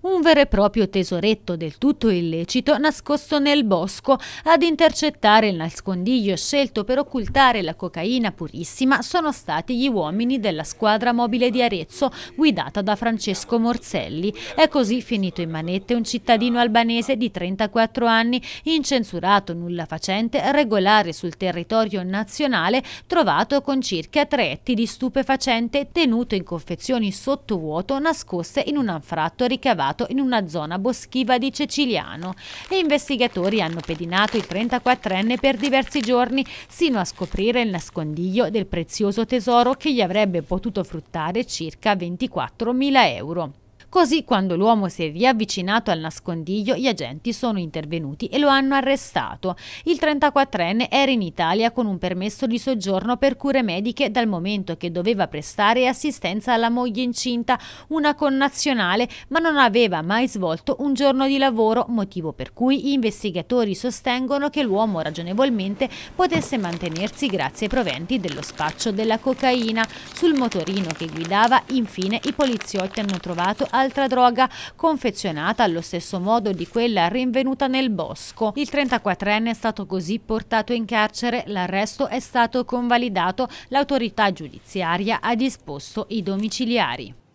un vero e proprio tesoretto del tutto illecito nascosto nel bosco. Ad intercettare il nascondiglio scelto per occultare la cocaina purissima sono stati gli uomini della squadra mobile di Arezzo, guidata da Francesco Morselli. È così finito in manette un cittadino albanese di 34 anni, incensurato nulla facente, regolare sul territorio nazionale, trovato con circa tre etti di stupefacente, tenuto in confezioni sottovuoto nascoste in un anfratto ricavato trovato in una zona boschiva di Ceciliano. Gli investigatori hanno pedinato il 34enne per diversi giorni, sino a scoprire il nascondiglio del prezioso tesoro che gli avrebbe potuto fruttare circa 24.000 euro. Così quando l'uomo si è riavvicinato al nascondiglio gli agenti sono intervenuti e lo hanno arrestato. Il 34enne era in Italia con un permesso di soggiorno per cure mediche dal momento che doveva prestare assistenza alla moglie incinta, una connazionale, ma non aveva mai svolto un giorno di lavoro, motivo per cui gli investigatori sostengono che l'uomo ragionevolmente potesse mantenersi grazie ai proventi dello spaccio della cocaina. Sul motorino che guidava, infine, i poliziotti hanno trovato altra droga confezionata allo stesso modo di quella rinvenuta nel bosco. Il 34enne è stato così portato in carcere, l'arresto è stato convalidato, l'autorità giudiziaria ha disposto i domiciliari.